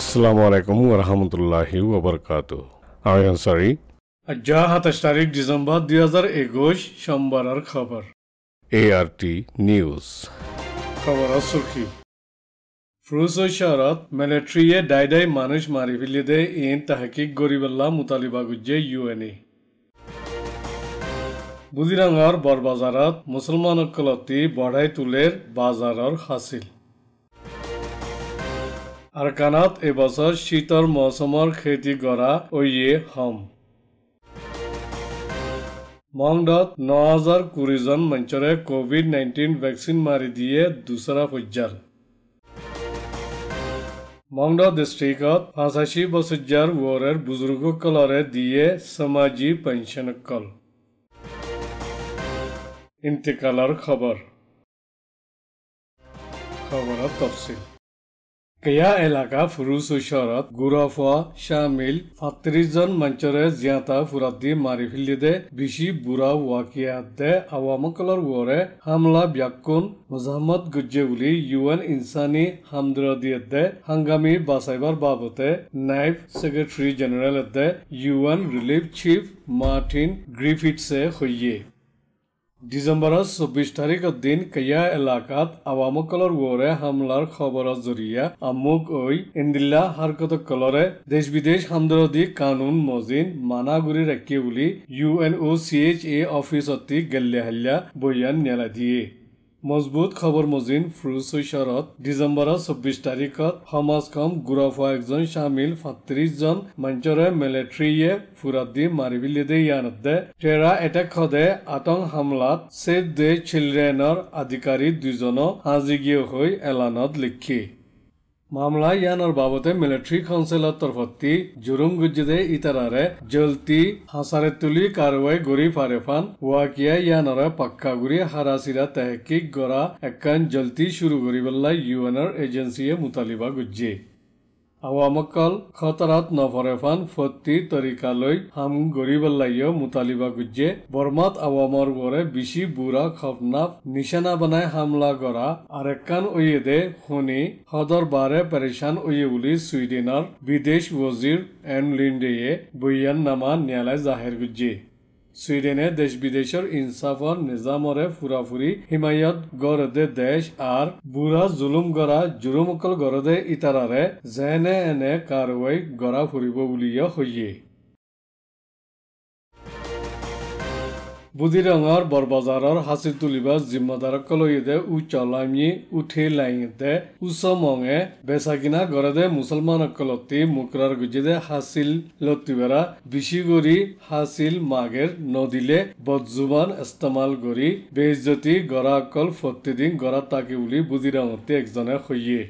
আসসালামু আলাইকুম বারাকাতু আই আমি সরি যা সাতাশ তারিখ ডিসেম্বর দুই হাজার একুশ সোমবারের খবর এআরটি নিউজ খবর সুখী ফ্রুজো শহরত মিলিটারিয়ে ডাই ডাই মানুষ মারি ফেলে দে ইন তাহকিক গরিবাল্লা মুতালিবা গুজে ইউএনএ বুজিরাঙর বরবাজারত মুসলমান অকলতি বঢ়াই তুলের বাজারর হাসিল আৰু কানাত এইবছৰ শীতৰ মৌচুমৰ খেতি কৰা অয়ে হম মংডত ন হাজাৰ কুৰিজন মঞ্চৰে কভিড নাইণ্টিন ভেকচিন মাৰি দিয়ে দোচৰা পৰ্যায়ৰ মংড ডিষ্ট্ৰিক্টত পঁচাশী বছৰ ৱৰৰ বুজুৰ্গসকলৰে দিয়ে সমাজী পেঞ্চনসকল ইণ্টিকালৰ খবৰ খবৰৰ তফচিল কেয়া এলাকা ফুরুস শহরত গুরফ শামিল ফাত্রিশ জন মঞ্চরে জিয়াতা মাৰি মারি দে বিশি বুড়া দে আওয়ামকলর ওরে হামলা ব্যাকুন মোজাম্মদ গুজ্জে উলি ইউএন ইনসানি দে হাঙ্গামি বাসাইবার বাবতে নাইফ secretary general UN relief chief Martin গ্রিফিটসে হইয়ে दिसम्बर चौबिस तारिख দিন कया এলাকাত আওয়াম কলর ওরে হামলার খবর জরিয়া আমুক ওই ইন্দিল্লা হারকত কলরে দেশ বিদেশ হামদরদি কানুন মজিন মানাগুড়ি রাখি বলি ইউএনও এইচ এ অফিস অতি গেল্লে বৈয়ান বইয়ান নেলা দিয়ে মজবুত খবৰ মজিন ফুৰুচ ওচৰত ডিচেম্বৰৰ চৌব্বিছ তাৰিখত সমাজখন গুৰফ হোৱা একজন চামিল সাতত্ৰিশজন মঞ্চৰে মেলেট্ৰিয়ে ফুৰাত দি মাৰিবিলিয়ে ইয়াৰ টেৰা এটেক সদে আতং হামলাত ছেভ দে চিলড্ৰেনৰ আধিকাৰী দুজনো সাজিগীয় হৈ এলানত লিখি মামলা ইয়ানৰ বাবতে মিলিটাৰী কাউন্সিলৰ তৰফতি জুৰুম গুজিদে ইতাৰাৰে জলতি হাচাৰে তুলি কাৰৱাই গুৰি ফাৰেফান ৱাকিয়া ইয়ানৰে পাক্কা গুৰি হাৰা চিৰা তেহকিক গৰা একান জলতি চুৰু কৰিবলৈ ইউ এনৰ এজেঞ্চিয়ে মোতালিবা গুজ্জি আৱামকাল খতৰাত নফৰেফান ফটি তৰিকালৈ হাম গৰিবলাই মুতালিবা গুজ্জে বৰ্মাত আৱামৰ বৰে বিচি বুঢ়া খপনাপ নিচানা বনাই হামলা কৰা আৰেকান ঐয়েদে শুনি সদৰ বাৰে পেৰিচান ওয়ে বুলি চুইডেনৰ বিদেশ ৱজিৰ এন লিণ্ডেয়ে বৈয়ান নামা ন্যায়ালয় জাহেৰ গুজ্জে سویدنه دش بیدشار انصاف و نظام را فرافوری حمایت گرده دش آر بورا ظلم گرا جرم کل گرده ایتراره زهنه انه کاروی گرا فریبو بولیه خویه. বুধিরঙর বৰবজাৰৰ হাঁচি তুলিবা জিম্মাদাৰক লৈ দে উ চলামি উঠে লাইং দে উচ মঙে বেচা কিনা গড়ে দে মুছলমানক লতি মুকরার গুজি দে হাসিল লতিবেরা বেশি গরি হাসিল মাগের নদিলে বদজুমান ইস্তেমাল গরি বেইজ্জতি গড়া অকল ফতিদিন গড়া তাকে বুলি বুধিরঙতে একজনে হইয়ে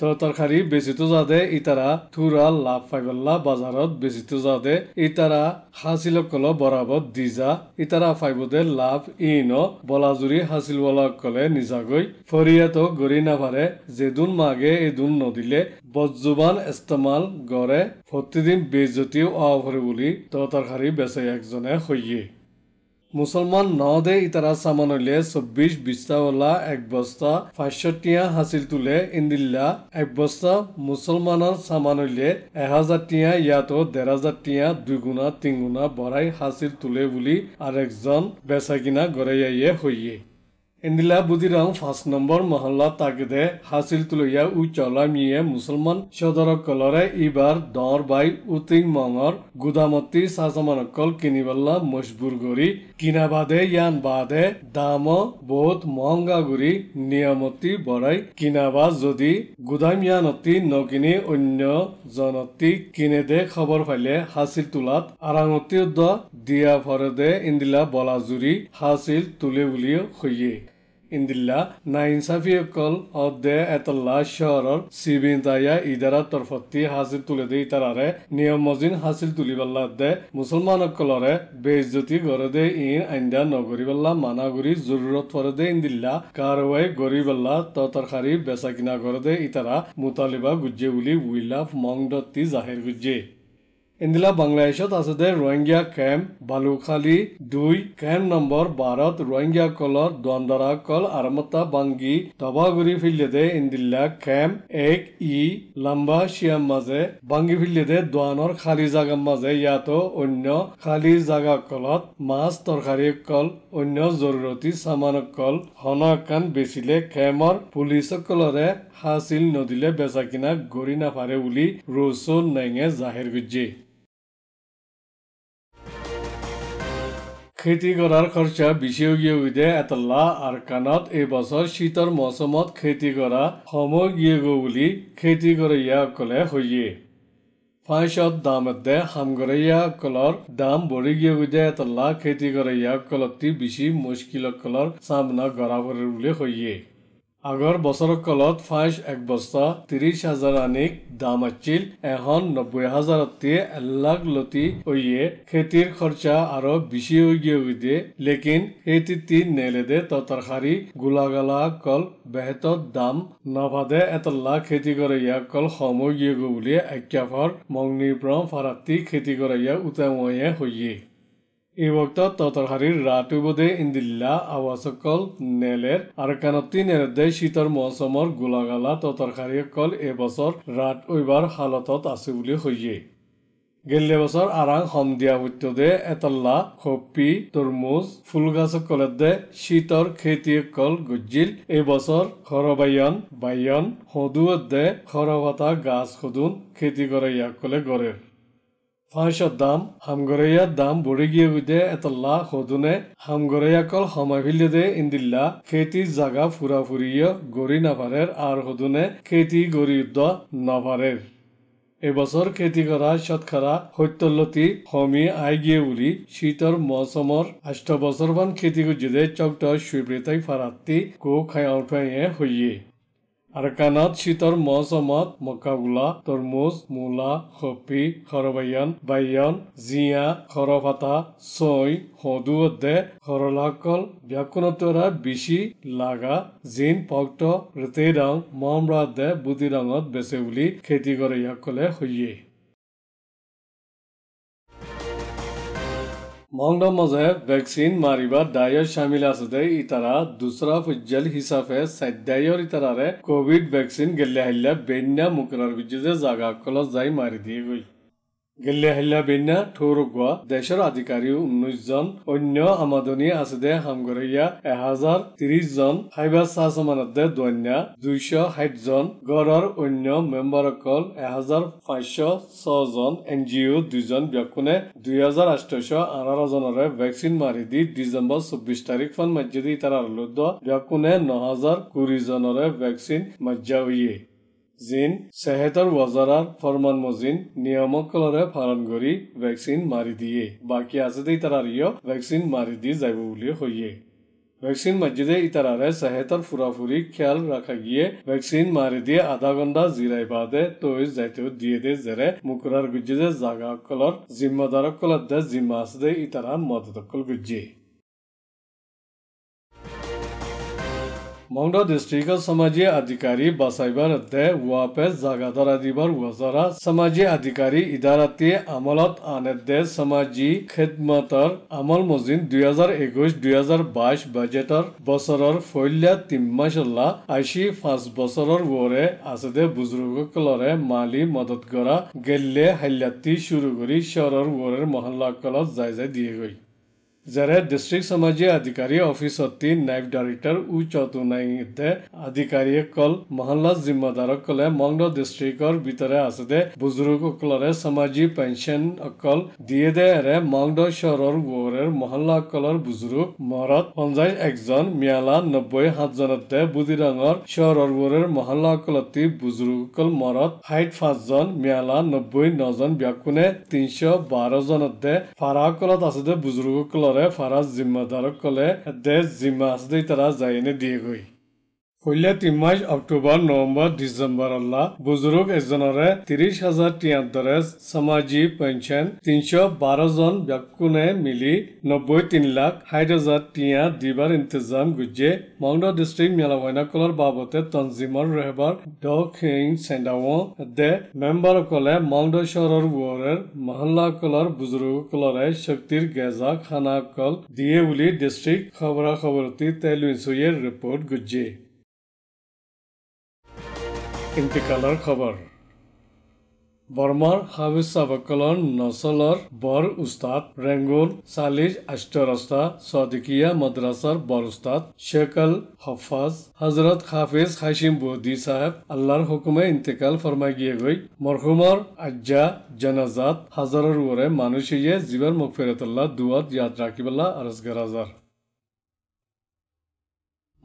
তো তরকারি বেচিতো যাদে ইতারা থুরা লাভ ফাইবাল্লা বাজারত বেচিতো যাদে ইতারা হাসিল কল বরাবর দিজা ইতারা ফাইবদে লাভ ইন বলাজুরি হাসিল বলা কলে নিজাগৈ ফরিয়াত গড়ি নাভারে যেদুন মাগে এদুন নদিলে বজ্জুবান ইস্তেমাল গড়ে প্রতিদিন বেজতিও আহ বলি তো তরকারি বেচে একজনে হইয়ে মুছলমান ন নদে ইতাৰা চামানলে চৌব্বিছ বিশ্বাৱলা এক বস্তা পাঁচশটীয়া হাঁচিল তোলে ইন্দিল্লা এক বস্তা মুছলমানৰ চামানলে এহাজাৰটীয়া ইয়াতো ডেৰহাজাৰটীয়া দুগুণা তিনিগুণা বঢ়াই হাচিল তোলে বুলি আৰু একজন বেচা কিনা গৰেয়াইয়ে হৈয়ে এন্দিলা বুদিরাম ফাঁস নম্বর মহল্লা তাকেদে হাসির তুলিয়া উ চলা মিয়ে মুসলমান সদর কলরে ইবার দর বাই উতিং মঙর গুদামতি সাজমান কল কিনিবল্লা মজবুর গরি কিনাবাদে ইয়ান বাদে দাম বহুত মহঙ্গা গুরি নিয়মতি বড়াই কিনাবা যদি গুদাম ইয়ানতি নকিনি অন্য জনতি কিনে দে খবর ফাইলে হাসির তুলাত আরাঙতি উদ্দ দিয়া ফরেদে ইন্দিলা বলাজুরি হাসির তুলে বুলিও হইয়ে ইন্দিল্লা নাইনচাফিসকল অদে এটা লাজ চহৰৰ চিবিন্তায়া ইদাৰাৰ তৰফতি হাজিৰ তুলে দে ইটাৰাৰে নিয়ম মজিন হাচিল তুলিবাল্লা দে মুছলমানসকলৰে বেজ্যোতি গড়ে দে ইন আইন্দা নগৰিবাল্লা মানাগুৰি জৰুৰত ফৰে দে ইন্দিল্লা কাৰৱাই গৰিবাল্লা ততৰখাৰী বেচা কিনা গড়ে দে ইটাৰা মুতালিবা গুজ্জে উলি উইল অফ মংডতি জাহিৰ গুজ্জে ইন্দিলা বাংলাদেশত আছে দে রোহিঙ্গা কেম্প বালুখালী দুই কেম্প নম্বর বারত রোহিঙ্গা কলর দন্দরা কল আরমতা বাঙ্গি তবাগুড়ি ফিল্লে দে ইন্দিল্লা কেম্প এক ই লম্বা শিয়াম মাঝে বাঙ্গি ফিল্লে দে দোয়ানোর খালি জাগার মাঝে ইয়াতো অন্য খালি জাগা কলত মাছ তরকারি কল অন্য জরুরতি সামান কল হনাকান বেচিলে কেমর পুলিশ কলরে হাসিল নদিলে বেচা কিনা গড়ি নাফারে বুলি রসুন নেঙে জাহির গুজি খেতি কৰাৰ খৰচা বিশেষজ্ঞ উদে এটলা আৰু কানত এইবছৰ শীতৰ মৌচুমত খেতি কৰা সময় বুলি খেতি কৰিয়াসকলে হৈয়ে ফাইচত দামতে সামগ্ৰীয়াসকলৰ দাম বঢ়ি গিয়ে এটলা খেতি কৰিয়াসকলতকৈ বেছি মুস্কিলসকলৰ চামনা কৰা বুলি হৈয়ে আগৰ বছৰৰ কালত ফাইছ এক বস্তা ত্ৰিশ হাজাৰ আনিক দাম আছিল এখন নব্বৈ হাজাৰতে এলাখ লতি হৈয়ে খেতিৰ খৰচা আৰু বেছি হৈ দিয়ে লেকিন সেই তিতি নেলেদে ততৰশাৰী গোলাগালা কল বেহেত দাম নভাদে এটল্লা খেতি কৰাইয়া কল সম হৈ গিয়েগৈ বুলি একফৰ মগ্নিৰ পৰা ফাৰাতি খেতি কৰাইয়া উটামে হৈয়ে ഈ വക്ത തോത്തർഹരിർ രാട്ടുബുദേ ഇന്ദില്ല അവസക്കൽ നെലേർ അറക്കാനത്തി നെരദ്ദേ শীতর মৌসুমৰ গোলাগালা ততৰকাৰীসকল এইবছৰ ৰাত ঐবাৰ হালতত আছে বুলি হৈয়ে গেলে বছৰ আৰাং সন্ধিয়া সত্যদে এতল্লা খপি তৰমুজ দে শীতৰ খেতিসকল গজিল এইবছৰ খৰবায়ন বায়ন দে খৰভাতা গাছ সদুন খেতি কৰে ইয়াকলে গড়েৰ ফাহসর দাম হামগরেয়ার দাম বড়ে গিয়ে হইতে এতল্লা খদুনে হামগরেয়াকল সময় ফিলে দে ইন্দিল্লা খেতি জাগা ফুরা ফুরিয়ে গড়ি নাভারের আর হদুনে খেতি গড়ি উদ্দ নাভারের এবছর খেতি করা শতকরা সত্যলতি হমি আই গিয়ে বুলি শীতর মৌসুমর আষ্ট বছর খেতি গুজিদে চকট সুইপ্রেতাই ফারাত্তি কো খায় অর্ফাইয়ে হইয়ে শীতৰ শীতৰ মকা গোলা তৰমুজ মূলা খপি খরবাইয়ন বায়ন জিয়া খরফাতা চৈ হদু অধ্যে খরলাকল ব্যাকুনতরা বিশি লাগা জিন পক্ত রতে রং মমরা দে বুদি রঙত বুলি খেতি কৰে ইয়াকলে হইয়ে मोंगडो मोजेब वॅक्सिन मारिबाद दायज शामिल आसुदे इतरा दुसरा फुज्जल हिसाफे सद्यायोर इतरारे कोविड वॅक्सिन गेल्ले आयिल्ल्या बेन्या मुकरार विजेचे जागा कलो जाय मारिदी गोय গেল্লেহেল্লা বিন্যা ঠোৰ গোৱা দেশৰ আধিকাৰী জন অন্য আমাদনী আছে দে হামগৰীয়া এহাজাৰ ত্ৰিশ জন হাইবা চাহ দন্যা দুইশ ষাঠ জন গড়ৰ অন্য মেম্বাৰসকল এহাজাৰ পাঁচশ ছজন এন জি অ' দুজন ব্যক্তিনে দুহেজাৰ আঠশ আঠাৰ জনৰে ভেকচিন মাৰি দি ডিচেম্বৰ চৌব্বিছ তাৰিখ ফান মাৰ্যাদি তাৰ লুদ্ধ ব্যক্তিনে ন হাজাৰ কুৰি জনৰে ভেকচিন মাৰ্যা জিন চেহেতৰ বজাৰৰ ফৰমান মজিন নিয়মকলৰে পালন কৰি ভেকচিন মাৰি দিয়ে বাকী আজিতে ইতাৰাৰীয় ভেকচিন মাৰি দি যাব বুলি সহিয়ে ভেকচিন মাজিদে ইতাৰাৰে চেহেতৰ ফুৰা ফুৰি খেয়াল ৰখা গিয়ে ভেকচিন মাৰি দিয়ে আধা ঘণ্টা জিৰাই বাদে তৈ যাইতে দিয়ে দে যেৰে মুকুৰাৰ গুজিদে জাগাসকলৰ জিম্মাদাৰসকলৰ দে জিম্মা আছে দে ইতাৰা মদতসকল গুজিয়ে মংড ডিষ্ট্ৰিক সামাজিক আধিকাৰী বাচাইবাৰ অধ্যে ৱাপে জাগাদৰা দিবৰ ৱাজাৰা সামাজিক আধিকাৰী ইদাৰাতিয়ে আমলত আনেদ্দে সামাজিক খেদমতৰ আমল মজিন দুহেজাৰ একৈশ দুহেজাৰ বাইশ বাজেটৰ বছৰৰ ফৈল্যা তিম্মাচল্লা আশী পাঁচ বছৰৰ ৱৰে আছে দে বুজুৰ্গসকলৰে মালি মদত কৰা গেল্লে হাল্যাতি চুৰু কৰি চৰৰ ৱৰে মহল্লাসকলত যায় যায় দিয়েগৈ જ્યારે ડિસ્ટ્રિક્ટ સમાજીય અધિકારી ઓફિસ હતી નાયબ ડાયરેક્ટર ઉ চতুর্নাইতে আধিকারিকল মহল্লা জিম্মাদারকলে মংড ডিস্ট্রিক্টর ভিতরে আছে দে বুজুর্গকলরে সমাজি পেনশন অকল দিয়ে দেয়ারে মংড শহরের গোরের মহল্লা অকলর বুজুর্গ মরত পঞ্চাশ একজন মিয়ালা নব্বই সাতজনতে বুদিরঙর শহরের গোরের মহল্লা অকলতি বুজুর্গকল মরত ষাট পাঁচজন মিয়ালা নব্বই নজন ব্যাকুনে তিনশো বারো জনতে কলত আছে দে বুজুর্গকলর করে ফারাজ জিম্মা ধারক কলে দেশ জিম্মা আসতেই তারা যাইনে দিয়ে গই হইলে তিন মাস অক্টোবর নভেম্বর ডিসেম্বর আল্লাহ বুজুর্গ এজনরে তিরিশ হাজার টিয়ার দরে সমাজি পেনশন তিনশো বারো জন ব্যক্তিনে মিলি নব্বই তিন লাখ ষাট হাজার টিয়া দিবার ইন্তজাম গুজে মালদা ডিস্ট্রিক্ট মেলা কলার বাবদে তঞ্জিমর রেহবার ডং সেন্ডাও দে মেম্বার কলে মালদা শহরের ওয়ারের মহল্লা কলার বুজুর্গ কলরে শক্তির গেজা খানা কল দিয়ে বলি ডিস্ট্রিক্ট খবরাখবরতি তেলুইনসুয়ের রিপোর্ট গুজে ইন্তিকালৰ খবৰ বৰ্মাৰ হাবিজ চাবকলন নচলৰ বৰ উস্তাদ ৰেংগুল চালিজ আষ্টৰস্তা চদিকিয়া মাদ্ৰাছাৰ বৰ উস্তাদ শ্বেখ আল হফাজ হজৰত হাফিজ হাছিম বৌদি চাহেব আল্লাহৰ হুকুমে ইন্তিকাল ফৰমাই গিয়ে গৈ মৰহুমৰ আজ্জা জনাজাত হাজাৰৰ ওৰে মানুষে জীৱন মুখফিৰতল্লা দুৱাত ইয়াদ ৰাখিবলা আৰজ গৰাজাৰ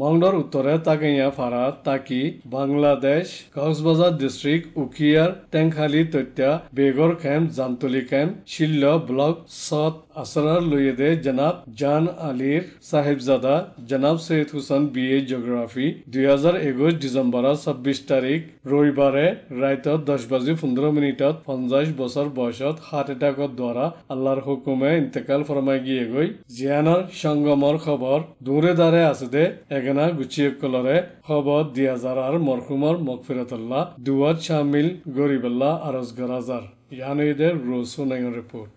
মংলাৰ উত্তৰে তাকাইয়া ফারা তাকি বাংলাদেশ কক্সবাজার ডিস্ট্রিক্ট উখিয়ার টেংখালী তৈত্যা বেগর খেম জামতলি খেম শিল্য ব্লক সত আসনার লুয়েদে জনাব জান আলীর সাহেবজাদা জনাব সৈয়দ হুসেন বিএ জিওগ্রাফি দুই হাজার একুশ ডিসেম্বর ছাব্বিশ তারিখ রবিবারে রাত দশ বাজি পনেরো মিনিটত পঞ্চাশ বছৰ বয়সত হাৰ্ট এটাকৰ দ্বাৰা আল্লাৰ হুকুমে ইন্তেকাল ফৰমাই গিয়ে গই জিয়ানৰ সঙ্গমৰ খবৰ দূৰে দাঁড়ে আছে দে থাকে না গুছিয়ে কলরে খবর দিয়া যার আর মরকুমর মকফিরাতাল্লাহ দুয়াদ শামিল গরিবাল্লাহ আরজগর আজার ইয়ানুইদের রিপোর্ট